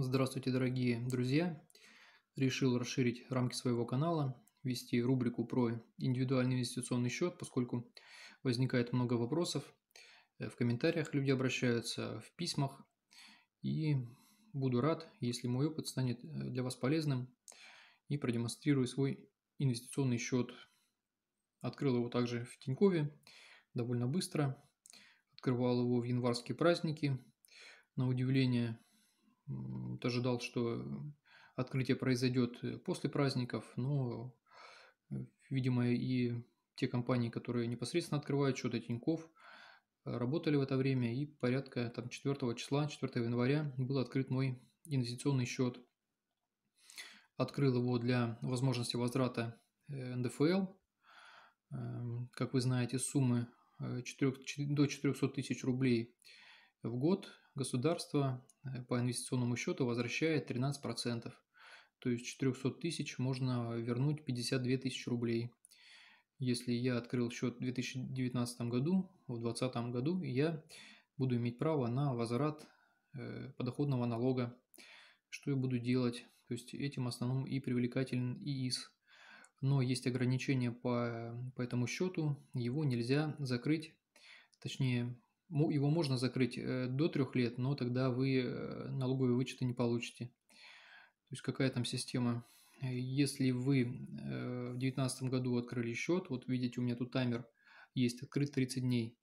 Здравствуйте, дорогие друзья! Решил расширить рамки своего канала, вести рубрику про индивидуальный инвестиционный счет, поскольку возникает много вопросов. Э, в комментариях люди обращаются, в письмах. И буду рад, если мой опыт станет э, для вас полезным и продемонстрирую свой инвестиционный счет. Открыл его также в Тинькове довольно быстро. Открывал его в январские праздники. На удивление ожидал, что открытие произойдет э, после праздников, но, э, видимо, и те компании, которые непосредственно открывают счеты Тиньков, работали в это время, и порядка там, 4 числа, 4 января был открыт мой инвестиционный счет. Открыл его для возможности возврата э, НДФЛ. Эм, как вы знаете, суммы 4, до 400 тысяч рублей в год государство э, по инвестиционному счету возвращает 13%. То есть 400 тысяч можно вернуть 52 тысячи рублей. Если я открыл счет в 2019 году, в 2020 году я буду иметь право на возврат э, подоходного налога. Что я буду делать? То есть этим в основном и привлекателен ИИС. Но есть ограничения по, э, по этому счету, его нельзя закрыть, точнее его можно закрыть э, до трех лет, но тогда вы э, налоговые вычеты не получите. То есть какая там система? Если вы э, в 2019 году открыли счет, вот видите, у меня тут таймер есть, открыт 30 дней.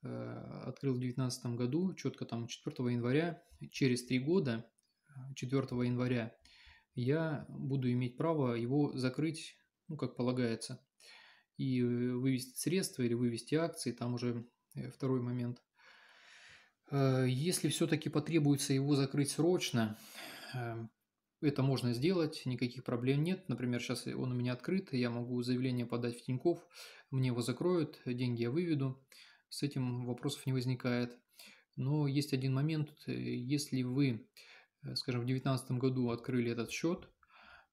Открыл в 2019 году, четко там 4 января, через 3 года, 4 января, я буду иметь право его закрыть, ну, как полагается, и вывести средства или вывести акции, там уже Э, второй момент. Э, если все-таки потребуется его закрыть срочно, эм, это можно сделать, никаких проблем нет. Например, сейчас он у меня открыт, я могу заявление подать в Тиньков, мне его закроют, деньги я выведу. С этим вопросов не возникает. Но есть один момент, э, если вы, скажем, в 2019 году открыли этот счет,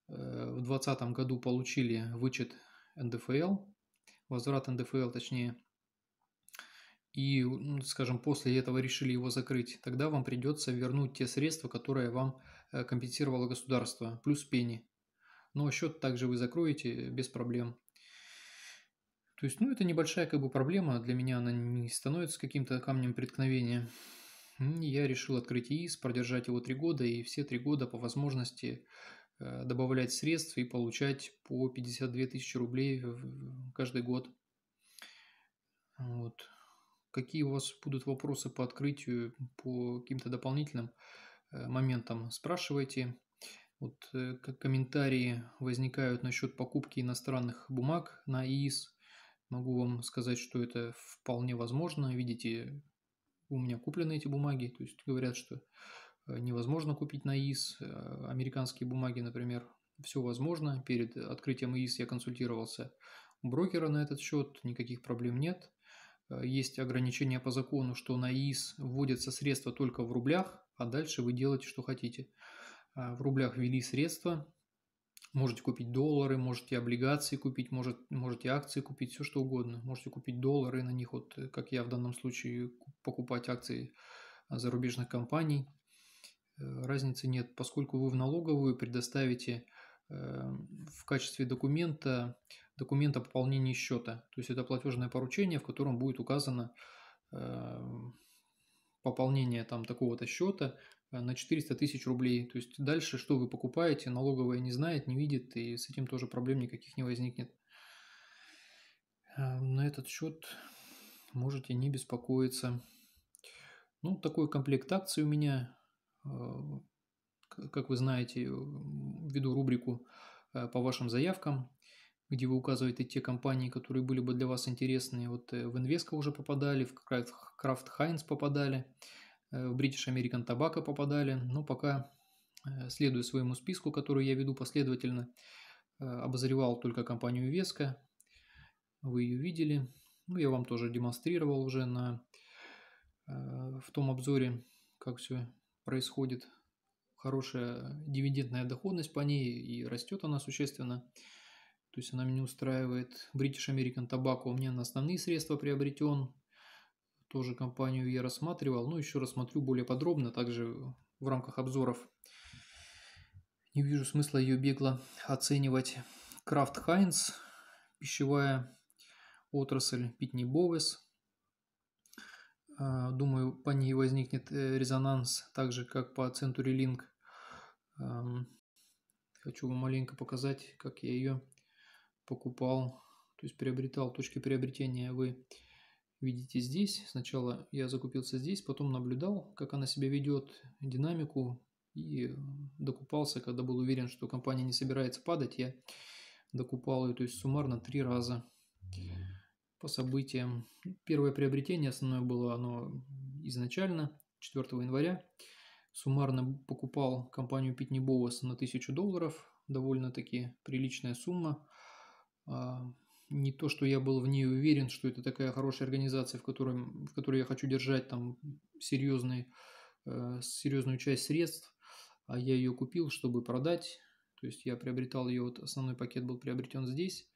в 2020 году получили вычет НДФЛ, возврат НДФЛ, точнее, и, ну, скажем, после этого решили его закрыть, тогда вам придется вернуть те средства, которые вам э, компенсировало государство, плюс пени. Но счет также вы закроете без проблем. То есть, ну, это небольшая как бы проблема, для меня она не становится каким-то камнем преткновения. я решил открыть ИИС, продержать его три года и все три года по возможности э, добавлять средств и получать по 52 тысячи рублей каждый год. Вот какие у вас будут вопросы по открытию, по каким-то дополнительным э, моментам, спрашивайте. Вот как э, комментарии возникают насчет покупки иностранных бумаг на ИИС. Могу вам сказать, что это вполне возможно. Видите, у меня куплены эти бумаги. То есть говорят, что э, невозможно купить на ИИС. А американские бумаги, например, все возможно. Перед открытием ИИС я консультировался у брокера на этот счет. Никаких проблем нет. Э, есть ограничение по закону, что на ИИС вводятся средства только в рублях, а дальше вы делаете, что хотите. Э, в рублях ввели средства, можете купить доллары, можете облигации купить, может, можете акции купить, все что угодно. Можете купить доллары, на них, вот, э, как я в данном случае, покупать акции зарубежных компаний. Разницы нет, поскольку вы в налоговую предоставите Эм, в качестве документа, документа пополнения счета. То есть это платежное поручение, в котором будет указано эм, пополнение там такого-то счета э, на 400 тысяч рублей. То есть дальше, что вы покупаете, налоговая не знает, не видит, и с этим тоже проблем никаких не возникнет. Э, на этот счет можете не беспокоиться. Ну, такой комплект акций у меня. Э, как вы знаете, веду рубрику э, по вашим заявкам, где вы указываете те компании, которые были бы для вас интересны. Вот э, в Инвеско уже попадали, в Крафт Хайнс попадали, э, в British American Tobacco попадали, но пока следую своему списку, который я веду последовательно, обозревал только компанию Веска, вы ее видели, ну, я вам тоже демонстрировал уже на, в том обзоре, как все происходит хорошая дивидендная доходность по ней, и растет она существенно. То есть она меня устраивает. British American Tobacco у меня на основные средства приобретен. Тоже компанию я рассматривал, ну еще рассмотрю более подробно, также в рамках обзоров. Не вижу смысла ее бегло оценивать. Крафт Хайнс, пищевая отрасль, Питни Бовес – а, думаю, по ней возникнет э, резонанс, так же, как по Century Link. Хочу вам маленько показать, как я ее покупал, то есть приобретал. Точки приобретения вы видите здесь. Сначала я закупился здесь, потом наблюдал, как она себя ведет, динамику, и докупался, когда был уверен, что компания не собирается падать, я докупал ее, то есть суммарно три раза. Yeah по событиям. Первое приобретение основное было оно изначально, 4 января. Суммарно покупал компанию Питни Боуэс на 1000 долларов. Довольно-таки приличная сумма. А, не то, что я был в ней уверен, что это такая хорошая организация, в, которой, в которой я хочу держать там серьезный, э, серьезную часть средств. А я ее купил, чтобы продать. То есть я приобретал ее, вот основной пакет был приобретен здесь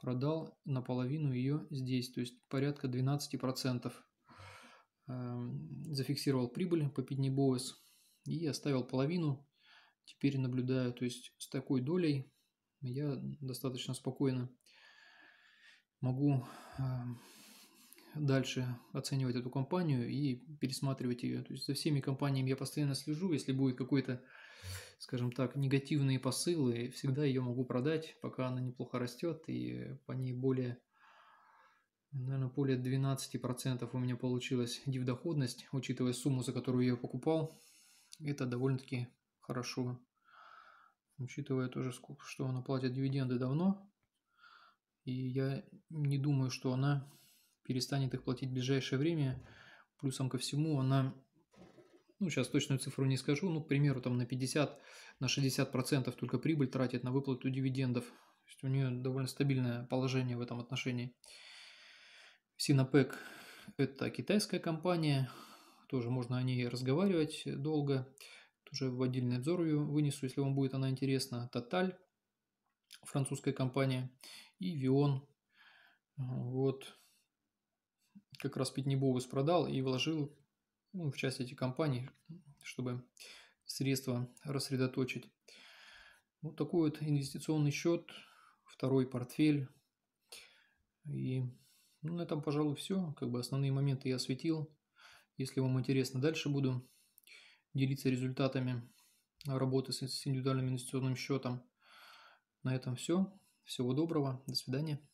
продал наполовину ее здесь, то есть порядка 12% эм, зафиксировал прибыль по Pitney Bowes и оставил половину. Теперь наблюдаю, то есть с такой долей я достаточно спокойно могу эм, дальше оценивать эту компанию и пересматривать ее. То есть за всеми компаниями я постоянно слежу, если будет какой-то скажем так, негативные посылы, всегда ее могу продать, пока она неплохо растет, и по ней более, наверное, более 12% у меня получилась дивдоходность, учитывая сумму, за которую я ее покупал. Это довольно-таки хорошо, учитывая тоже, что она платит дивиденды давно, и я не думаю, что она перестанет их платить в ближайшее время. Плюсом ко всему, она ну сейчас точную цифру не скажу, ну, к примеру, там на 50, на 60% только прибыль тратит на выплату дивидендов. То есть у нее довольно стабильное положение в этом отношении. Синопек это китайская компания, тоже можно о ней разговаривать долго. Тоже в отдельный обзор ее вынесу, если вам будет она интересна. Total – французская компания, и Вион, Вот. Как раз Питнебовус продал и вложил ну, в части этих компаний, чтобы средства рассредоточить. Вот такой вот инвестиционный счет, второй портфель. И ну, на этом, пожалуй, все. Как бы основные моменты я осветил. Если вам интересно, дальше буду делиться результатами работы с индивидуальным инвестиционным счетом. На этом все. Всего доброго. До свидания.